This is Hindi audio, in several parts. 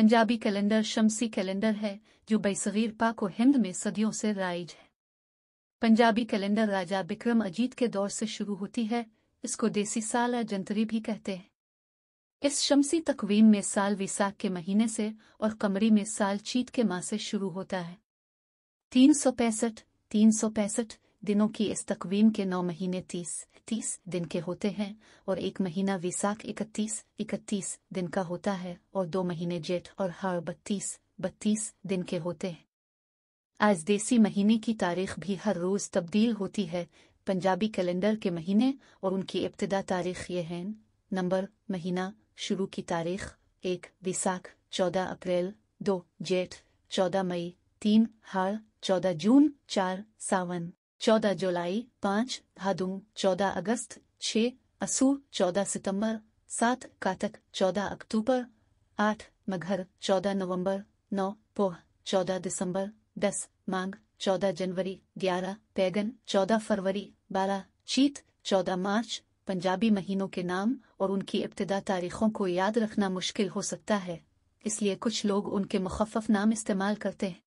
पंजाबी कैलेंडर शमसी कैलेंडर है जो बैसगीर पा को हिंद में सदियों से राइज है पंजाबी कैलेंडर राजा बिक्रम अजीत के दौर से शुरू होती है इसको देसी साल या जंतरी भी कहते हैं इस शमसी तकवीम में साल विसाख के महीने से और कमरी में साल चीत के माह से शुरू होता है तीन सौ पैंसठ तीन सौ पैंसठ दिनों की इस तकवीम के नौ महीने तीस तीस दिन के होते हैं और एक महीना विसाख इकतीस इकतीस दिन का होता है और दो महीने जेठ और हर बत्तीस बत्तीस दिन के होते हैं आज देसी महीने की तारीख भी हर रोज तब्दील होती है पंजाबी कैलेंडर के महीने और उनकी इब्तदा तारीख ये हैं नंबर महीना शुरू की तारीख एक विसाख चौदह अप्रैल दो जेठ चौदह मई तीन हर चौदह जून चार सावन चौदह जुलाई पाँच भादुंग चौदह अगस्त छः असूर चौदह सितंबर सात कातक चौदह अक्टूबर आठ मघर चौदह नवंबर नौ पोह चौदह दिसंबर दस मांग चौदह जनवरी ग्यारह पैगन चौदह फरवरी बारह चीत चौदह मार्च पंजाबी महीनों के नाम और उनकी इब्तदा तारीखों को याद रखना मुश्किल हो सकता है इसलिए कुछ लोग उनके मुखफ़ नाम इस्तेमाल करते हैं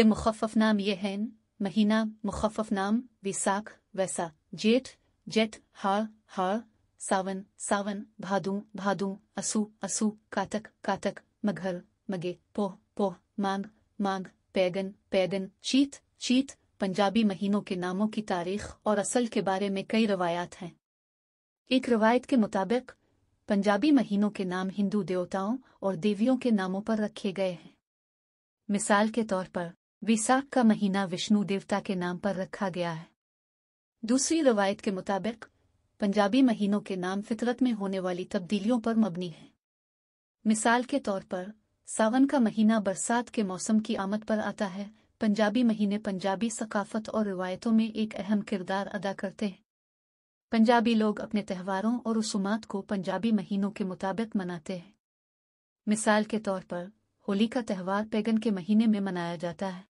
ये मुखफ़ नाम ये हैं महीना मुखफ़ नाम विसाख वैसा जेठ जेठ हा हा सावन सावन भादू भादू असू असू कातक कातक मघर मगे पोह पोह मांग मांग पैगन पैगन शीत शीत पंजाबी महीनों के नामों की तारीख और असल के बारे में कई रवायात हैं एक रवायत के मुताबिक पंजाबी महीनों के नाम हिंदू देवताओं और देवियों के नामों पर रखे गए हैं मिसाल के तौर पर विसाख का महीना विष्णु देवता के नाम पर रखा गया है दूसरी रवायत के मुताबिक पंजाबी महीनों के नाम फितरत में होने वाली तब्दीलियों पर मबनी है मिसाल के तौर पर सावन का महीना बरसात के मौसम की आमद पर आता है पंजाबी महीने पंजाबी सकाफत और रिवायतों में एक अहम किरदार अदा करते हैं पंजाबी लोग अपने त्योहारों और रसूमात को पंजाबी महीनों के मुताबिक मनाते हैं मिसाल के तौर पर होली का त्यौहार पैगन के महीने में मनाया जाता है